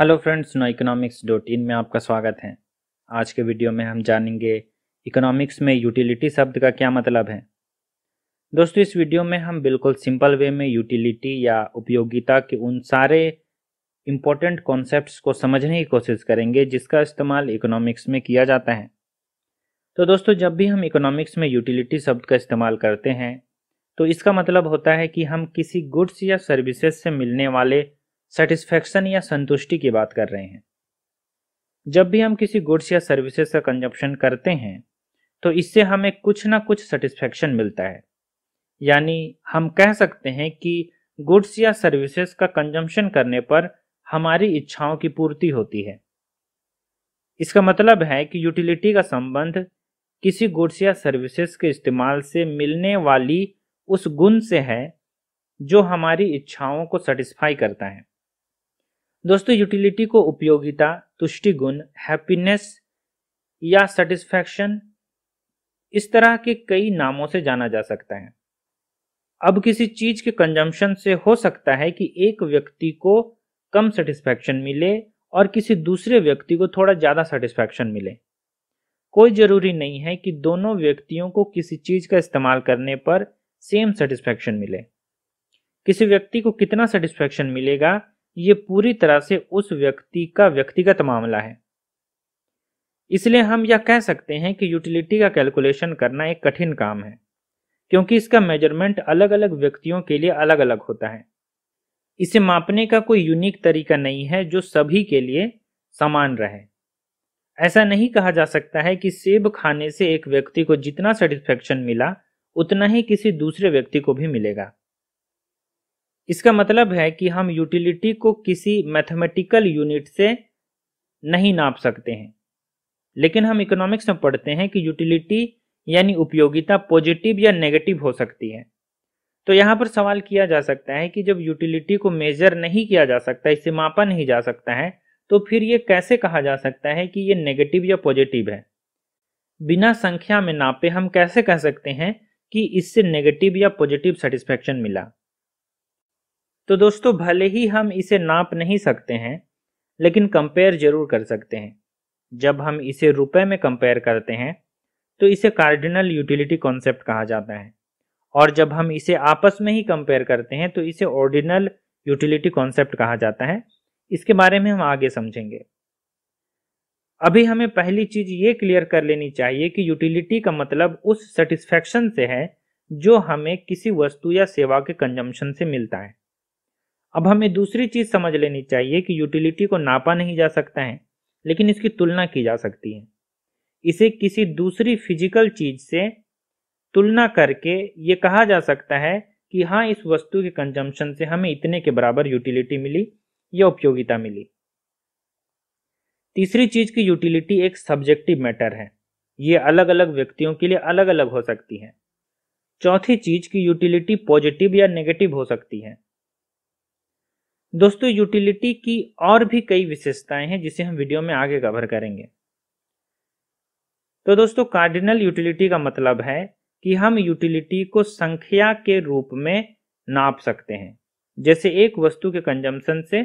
hello friends know economics dot in में आपका स्वागत है आज के वीडियो में हम जानेंगे इकोनॉमिक्स में यूटिलिटी शब्द का क्या मतलब है दोस्तों इस वीडियो में हम बिल्कुल सिंपल वे में यूटिलिटी या उपयोगिता के उन सारे इम्पोर्टेंट कॉन्सेप्ट्स को समझने की कोशिश करेंगे जिसका इस्तेमाल इकोनॉमिक्स में किया जाता है तो दोस्तों जब भी हम इकोनॉमिक्स में यूटिलिटी शब्द का इस्तेमाल करते हैं तो इसका मतलब होता है कि हम किसी गुड्स या सर्विसेज से मिलने वाले सेटिस्फैक्शन या संतुष्टि की बात कर रहे हैं जब भी हम किसी गुड्स या सर्विसेज का कंजप्शन करते हैं तो इससे हमें कुछ ना कुछ सेटिस्फेक्शन मिलता है यानी हम कह सकते हैं कि गुड्स या सर्विसेज का कंजम्पशन करने पर हमारी इच्छाओं की पूर्ति होती है इसका मतलब है कि यूटिलिटी का संबंध किसी गुड्स या सर्विसेज के इस्तेमाल से मिलने वाली उस गुण से है जो हमारी इच्छाओं को सेटिस्फाई करता है दोस्तों यूटिलिटी को उपयोगिता तुष्टिगुण हैप्पीनेस या सेटिस्फैक्शन इस तरह के कई नामों से जाना जा सकता है अब किसी चीज के कंजम्पशन से हो सकता है कि एक व्यक्ति को कम सेटिस्फैक्शन मिले और किसी दूसरे व्यक्ति को थोड़ा ज़्यादा सेटिस्फैक्शन मिले कोई ज़रूरी नहीं है कि दोनों व्यक्तियों को किसी चीज़ का इस्तेमाल करने पर सेम सेटिस्फैक्शन मिले किसी व्यक्ति को कितना सेटिस्फैक्शन मिलेगा ये पूरी तरह से उस व्यक्ति का व्यक्तिगत मामला है इसलिए हम यह कह सकते हैं कि यूटिलिटी का कैलकुलेशन करना एक कठिन काम है क्योंकि इसका मेजरमेंट अलग अलग व्यक्तियों के लिए अलग अलग होता है इसे मापने का कोई यूनिक तरीका नहीं है जो सभी के लिए समान रहे ऐसा नहीं कहा जा सकता है कि सेब खाने से एक व्यक्ति को जितना सेटिस्फेक्शन मिला उतना ही किसी दूसरे व्यक्ति को भी मिलेगा इसका मतलब है कि हम यूटिलिटी को किसी मैथमेटिकल यूनिट से नहीं नाप सकते हैं लेकिन हम इकोनॉमिक्स में पढ़ते हैं कि यूटिलिटी यानी उपयोगिता पॉजिटिव या नेगेटिव हो सकती है तो यहाँ पर सवाल किया जा सकता है कि जब यूटिलिटी को मेजर नहीं किया जा सकता इसे मापा नहीं जा सकता है तो फिर ये कैसे कहा जा सकता है कि ये नेगेटिव या पॉजिटिव है बिना संख्या में नापे हम कैसे कह सकते हैं कि इससे नेगेटिव या पॉजिटिव सेटिस्फैक्शन मिला तो दोस्तों भले ही हम इसे नाप नहीं सकते हैं लेकिन कंपेयर जरूर कर सकते हैं जब हम इसे रुपए में कंपेयर करते हैं तो इसे कार्डिनल यूटिलिटी कॉन्सेप्ट कहा जाता है और जब हम इसे आपस में ही कंपेयर करते हैं तो इसे ऑर्डिनल यूटिलिटी कॉन्सेप्ट कहा जाता है इसके बारे में हम आगे समझेंगे अभी हमें पहली चीज ये क्लियर कर लेनी चाहिए कि यूटिलिटी का मतलब उस सेटिस्फेक्शन से है जो हमें किसी वस्तु या सेवा के कंजम्पशन से मिलता है अब हमें दूसरी चीज समझ लेनी चाहिए कि यूटिलिटी को नापा नहीं जा सकता है लेकिन इसकी तुलना की जा सकती है इसे किसी दूसरी फिजिकल चीज से तुलना करके ये कहा जा सकता है कि हाँ इस वस्तु के कंजम्पशन से हमें इतने के बराबर यूटिलिटी मिली या उपयोगिता मिली तीसरी चीज की यूटिलिटी एक सब्जेक्टिव मैटर है ये अलग अलग व्यक्तियों के लिए अलग अलग हो सकती है चौथी चीज की यूटिलिटी पॉजिटिव या नेगेटिव हो सकती है दोस्तों यूटिलिटी की और भी कई विशेषताएं हैं जिसे हम वीडियो में आगे कवर करेंगे तो दोस्तों कार्डिनल यूटिलिटी का मतलब है कि हम यूटिलिटी को संख्या के रूप में नाप सकते हैं जैसे एक वस्तु के कंजम्पशन से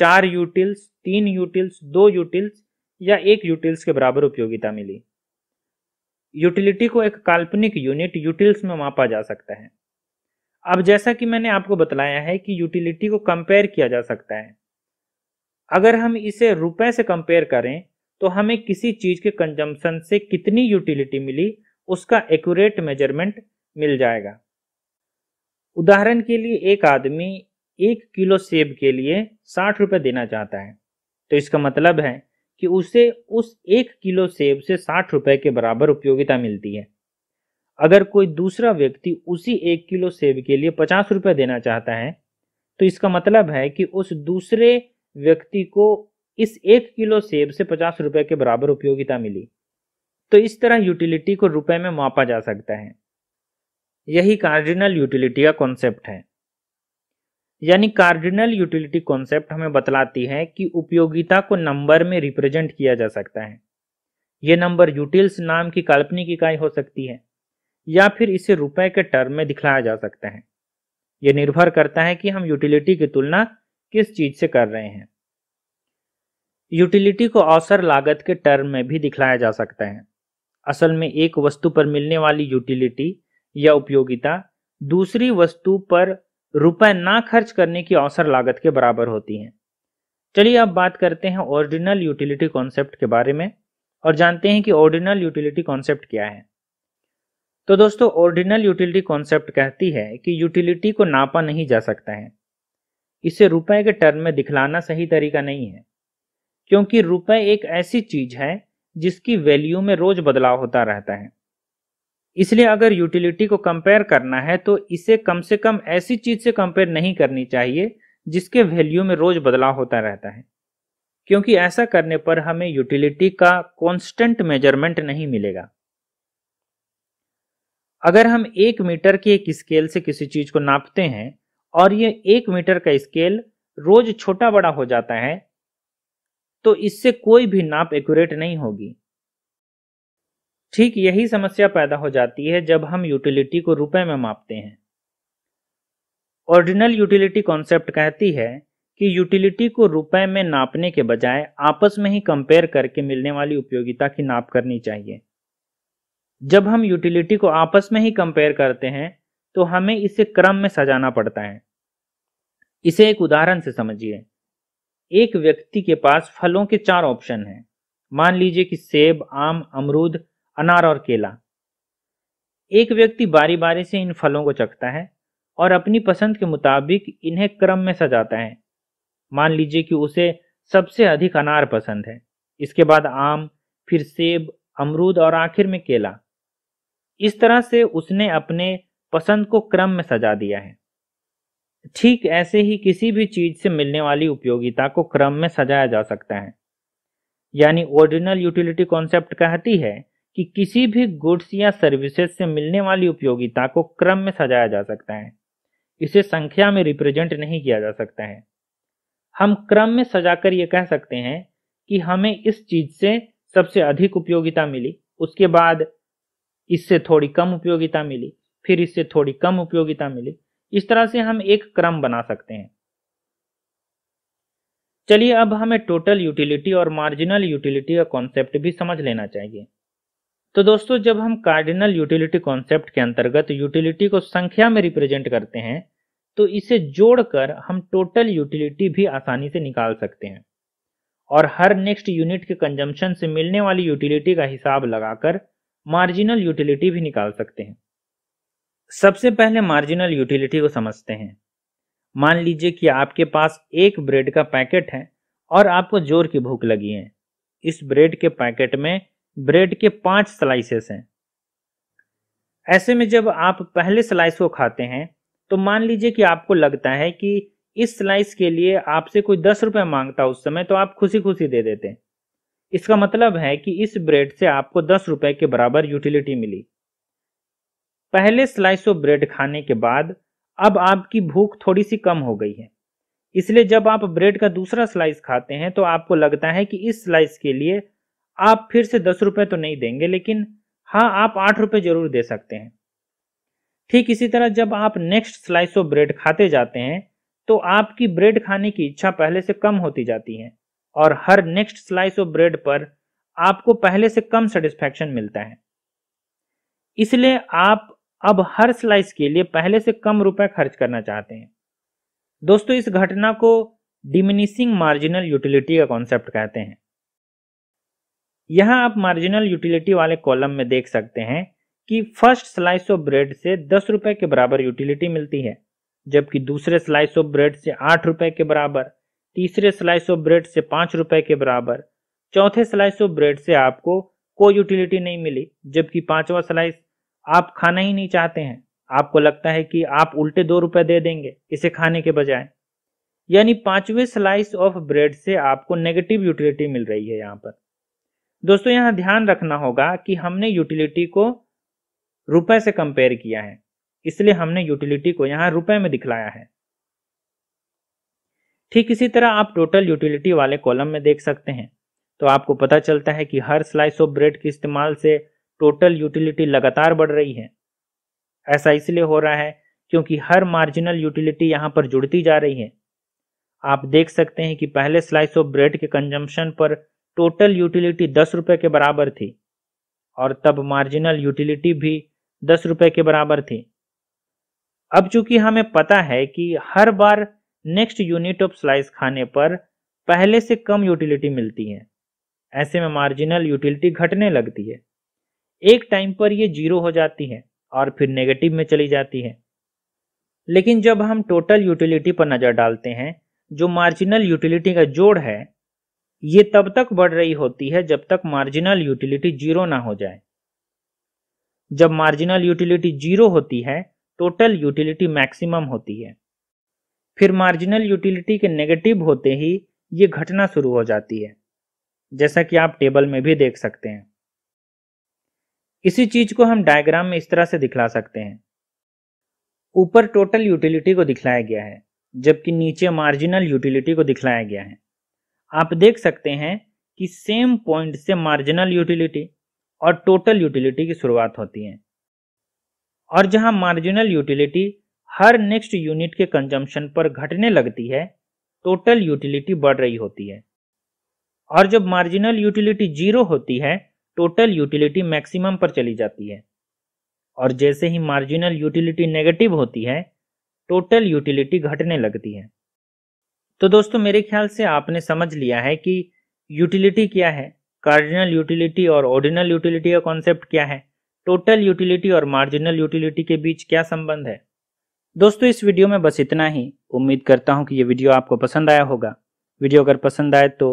चार यूटिल्स तीन यूटिल्स दो यूटिल्स या एक यूटिल्स के बराबर उपयोगिता मिली यूटिलिटी को एक काल्पनिक यूनिट यूटिल्स में मापा जा सकता है अब जैसा कि मैंने आपको बताया है कि यूटिलिटी को कंपेयर किया जा सकता है अगर हम इसे रुपए से कंपेयर करें तो हमें किसी चीज के कंजम्पशन से कितनी यूटिलिटी मिली उसका एक्यूरेट मेजरमेंट मिल जाएगा उदाहरण के लिए एक आदमी एक किलो सेब के लिए साठ रुपए देना चाहता है तो इसका मतलब है कि उसे उस एक किलो सेब से साठ रुपए के बराबर उपयोगिता मिलती है अगर कोई दूसरा व्यक्ति उसी एक किलो सेब के लिए पचास रुपये देना चाहता है तो इसका मतलब है कि उस दूसरे व्यक्ति को इस एक किलो सेब से पचास रुपये के बराबर उपयोगिता मिली तो इस तरह यूटिलिटी को रुपए में मापा जा सकता है यही कार्डिनल यूटिलिटी का कॉन्सेप्ट है यानी कार्डिनल यूटिलिटी कॉन्सेप्ट हमें बतलाती है कि उपयोगिता को नंबर में रिप्रेजेंट किया जा सकता है यह नंबर यूटिल्स नाम की काल्पनिक इकाई हो सकती है या फिर इसे रुपए के टर्म में दिखलाया जा सकते हैं यह निर्भर करता है कि हम यूटिलिटी की तुलना किस चीज से कर रहे हैं यूटिलिटी को अवसर लागत के टर्म में भी दिखलाया जा सकता है असल में एक वस्तु पर मिलने वाली यूटिलिटी या उपयोगिता दूसरी वस्तु पर रुपए ना खर्च करने की अवसर लागत के बराबर होती है चलिए अब बात करते हैं ऑर्डिनल यूटिलिटी कॉन्सेप्ट के बारे में और जानते हैं कि ऑर्डिनल यूटिलिटी कॉन्सेप्ट क्या है तो दोस्तों ऑर्डिनल यूटिलिटी कॉन्सेप्ट कहती है कि यूटिलिटी को नापा नहीं जा सकता है इसे रुपए के टर्म में दिखलाना सही तरीका नहीं है क्योंकि रुपए एक ऐसी चीज है जिसकी वैल्यू में रोज बदलाव होता रहता है इसलिए अगर यूटिलिटी को कंपेयर करना है तो इसे कम से कम ऐसी चीज से कंपेयर नहीं करनी चाहिए जिसके वैल्यू में रोज बदलाव होता रहता है क्योंकि ऐसा करने पर हमें यूटिलिटी का कॉन्स्टेंट मेजरमेंट नहीं मिलेगा अगर हम एक मीटर के एक स्केल से किसी चीज को नापते हैं और ये एक मीटर का स्केल रोज छोटा बड़ा हो जाता है तो इससे कोई भी नाप एक्यूरेट नहीं होगी ठीक यही समस्या पैदा हो जाती है जब हम यूटिलिटी को रुपए में मापते हैं ऑर्डिनल यूटिलिटी कॉन्सेप्ट कहती है कि यूटिलिटी को रुपए में नापने के बजाय आपस में ही कंपेयर करके मिलने वाली उपयोगिता की नाप करनी चाहिए जब हम यूटिलिटी को आपस में ही कंपेयर करते हैं तो हमें इसे क्रम में सजाना पड़ता है इसे एक उदाहरण से समझिए एक व्यक्ति के पास फलों के चार ऑप्शन हैं मान लीजिए कि सेब आम अमरूद अनार और केला एक व्यक्ति बारी बारी से इन फलों को चखता है और अपनी पसंद के मुताबिक इन्हें क्रम में सजाता है मान लीजिए कि उसे सबसे अधिक अनार पसंद है इसके बाद आम फिर सेब अमरूद और आखिर में केला इस तरह से उसने अपने पसंद को क्रम में सजा दिया है ठीक ऐसे ही किसी भी चीज से मिलने वाली उपयोगिता को क्रम में सजाया जा सकता है यानी ओरिजिनल यूटिलिटी कॉन्सेप्ट कहती है कि किसी भी गुड्स या सर्विसेज से मिलने वाली उपयोगिता को क्रम में सजाया जा सकता है इसे संख्या में रिप्रेजेंट नहीं किया जा सकता है हम क्रम में सजाकर ये कह सकते हैं कि हमें इस चीज से सबसे अधिक उपयोगिता मिली उसके बाद इससे थोड़ी कम उपयोगिता मिली फिर इससे थोड़ी कम उपयोगिता मिली इस तरह से हम एक क्रम बना सकते हैं चलिए अब हमें टोटल यूटिलिटी और मार्जिनल यूटिलिटी का कॉन्सेप्ट भी समझ लेना चाहिए तो दोस्तों जब हम कार्डिनल यूटिलिटी कॉन्सेप्ट के अंतर्गत यूटिलिटी को संख्या में रिप्रेजेंट करते हैं तो इसे जोड़कर हम टोटल यूटिलिटी भी आसानी से निकाल सकते हैं और हर नेक्स्ट यूनिट के कंजम्पशन से मिलने वाली यूटिलिटी का हिसाब लगाकर मार्जिनल यूटिलिटी भी निकाल सकते हैं सबसे पहले मार्जिनल यूटिलिटी को समझते हैं मान लीजिए कि आपके पास एक ब्रेड का पैकेट है और आपको जोर की भूख लगी है इस ब्रेड के पैकेट में ब्रेड के पांच स्लाइसेस हैं ऐसे में जब आप पहले स्लाइस को खाते हैं तो मान लीजिए कि आपको लगता है कि इस स्लाइस के लिए आपसे कोई दस रुपये मांगता उस समय तो आप खुशी खुशी दे देते हैं इसका मतलब है कि इस ब्रेड से आपको दस रुपए के बराबर यूटिलिटी मिली पहले स्लाइस ऑफ ब्रेड खाने के बाद अब आपकी भूख थोड़ी सी कम हो गई है इसलिए जब आप ब्रेड का दूसरा स्लाइस खाते हैं तो आपको लगता है कि इस स्लाइस के लिए आप फिर से दस रुपए तो नहीं देंगे लेकिन हाँ आप आठ रुपए जरूर दे सकते हैं ठीक इसी तरह जब आप नेक्स्ट स्लाइस ऑफ ब्रेड खाते जाते हैं तो आपकी ब्रेड खाने की इच्छा पहले से कम होती जाती है और हर नेक्स्ट स्लाइस ऑफ ब्रेड पर आपको पहले से कम सेटिस्फैक्शन मिलता है इसलिए आप अब हर स्लाइस के लिए पहले से कम रुपए खर्च करना चाहते हैं दोस्तों इस घटना को डिमिनिशिंग मार्जिनल यूटिलिटी का कॉन्सेप्ट कहते हैं यहां आप मार्जिनल यूटिलिटी वाले कॉलम में देख सकते हैं कि फर्स्ट स्लाइस ऑफ ब्रेड से दस रुपए के बराबर यूटिलिटी मिलती है जबकि दूसरे स्लाइस ऑफ ब्रेड से आठ रुपए के बराबर तीसरे स्लाइस ऑफ ब्रेड से पाँच रुपए के बराबर चौथे स्लाइस ऑफ ब्रेड से आपको कोई यूटिलिटी नहीं मिली जबकि पांचवा स्लाइस आप खाना ही नहीं चाहते हैं आपको लगता है कि आप उल्टे दो रुपए दे देंगे इसे खाने के बजाय यानी पांचवें स्लाइस ऑफ ब्रेड से आपको नेगेटिव यूटिलिटी मिल रही है यहाँ पर दोस्तों यहाँ ध्यान रखना होगा कि हमने यूटिलिटी को रुपए से कंपेयर किया है इसलिए हमने यूटिलिटी को यहाँ रुपए में दिखलाया है ठीक इसी तरह आप टोटल यूटिलिटी वाले कॉलम में देख सकते हैं तो आपको पता चलता है कि हर स्लाइस ऑफ ब्रेड के इस्तेमाल से टोटल यूटिलिटी लगातार बढ़ रही है ऐसा इसलिए हो रहा है क्योंकि हर मार्जिनल यूटिलिटी यहाँ पर जुड़ती जा रही है आप देख सकते हैं कि पहले स्लाइस ऑफ ब्रेड के कंजम्पशन पर टोटल यूटिलिटी दस रुपये के बराबर थी और तब मार्जिनल यूटिलिटी भी दस रुपये के बराबर थी अब चूंकि हमें पता है कि हर बार नेक्स्ट यूनिट ऑफ स्लाइस खाने पर पहले से कम यूटिलिटी मिलती है ऐसे में मार्जिनल यूटिलिटी घटने लगती है एक टाइम पर ये जीरो हो जाती है और फिर नेगेटिव में चली जाती है लेकिन जब हम टोटल यूटिलिटी पर नज़र डालते हैं जो मार्जिनल यूटिलिटी का जोड़ है ये तब तक बढ़ रही होती है जब तक मार्जिनल यूटिलिटी जीरो ना हो जाए जब मार्जिनल यूटिलिटी जीरो होती है टोटल यूटिलिटी मैक्सिमम होती है फिर मार्जिनल यूटिलिटी के नेगेटिव होते ही ये घटना शुरू हो जाती है जैसा कि आप टेबल में भी देख सकते हैं इसी चीज को हम डायग्राम में इस तरह से दिखला सकते हैं ऊपर टोटल यूटिलिटी को दिखलाया गया है जबकि नीचे मार्जिनल यूटिलिटी को दिखलाया गया है आप देख सकते हैं कि सेम पॉइंट से मार्जिनल यूटिलिटी और टोटल यूटिलिटी की शुरुआत होती है और जहां मार्जिनल यूटिलिटी हर नेक्स्ट यूनिट के कंजम्पशन पर घटने लगती है टोटल यूटिलिटी बढ़ रही होती है और जब मार्जिनल यूटिलिटी जीरो होती है टोटल यूटिलिटी मैक्सिमम पर चली जाती है और जैसे ही मार्जिनल यूटिलिटी नेगेटिव होती है टोटल यूटिलिटी घटने लगती है तो दोस्तों मेरे ख्याल से आपने समझ लिया है कि यूटिलिटी क्या है कार्डिनल यूटिलिटी और ऑर्डिनल यूटिलिटी का कॉन्सेप्ट क्या है टोटल यूटिलिटी और मार्जिनल यूटिलिटी के बीच क्या संबंध है दोस्तों इस वीडियो में बस इतना ही उम्मीद करता हूँ कि ये वीडियो आपको पसंद आया होगा वीडियो अगर पसंद आए तो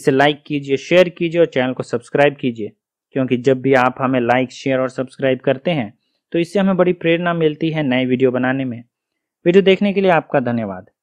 इसे लाइक कीजिए शेयर कीजिए और चैनल को सब्सक्राइब कीजिए क्योंकि जब भी आप हमें लाइक शेयर और सब्सक्राइब करते हैं तो इससे हमें बड़ी प्रेरणा मिलती है नए वीडियो बनाने में वीडियो देखने के लिए आपका धन्यवाद